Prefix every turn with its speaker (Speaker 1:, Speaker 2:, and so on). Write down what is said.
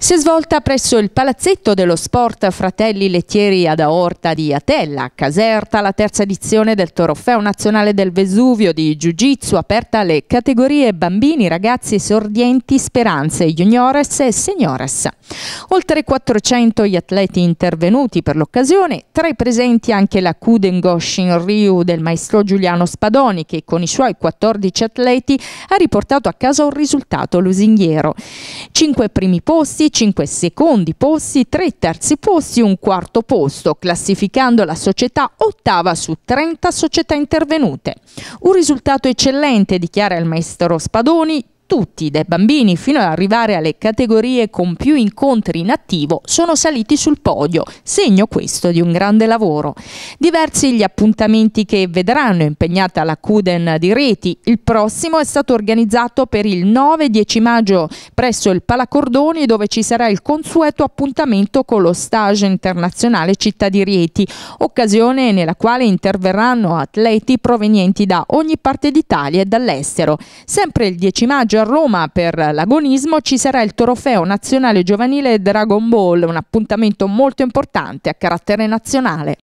Speaker 1: Si è svolta presso il palazzetto dello sport Fratelli Lettieri ad Aorta di Atella, a Caserta, la terza edizione del Trofeo Nazionale del Vesuvio di Jiu Jitsu, aperta alle categorie bambini, ragazzi, sordienti, speranze, juniores e seniores. Oltre 400 gli atleti intervenuti per l'occasione, tra i presenti anche la Kuden Goshin Ryu del maestro Giuliano Spadoni, che con i suoi 14 atleti ha riportato a casa un risultato lusinghiero. Cinque primi posti, 25 secondi posti, 3 terzi posti, un quarto posto, classificando la società ottava su 30 società intervenute. Un risultato eccellente, dichiara il maestro Spadoni, tutti, dai bambini fino ad arrivare alle categorie con più incontri in attivo, sono saliti sul podio, segno questo di un grande lavoro. Diversi gli appuntamenti che vedranno impegnata la Cuden di Reti, il prossimo è stato organizzato per il 9-10 maggio presso il Palacordoni dove ci sarà il consueto appuntamento con lo stage internazionale Città di Rieti, occasione nella quale interverranno atleti provenienti da ogni parte d'Italia e dall'estero. Sempre il 10 maggio a Roma per l'agonismo ci sarà il trofeo nazionale giovanile Dragon Ball, un appuntamento molto importante a carattere nazionale.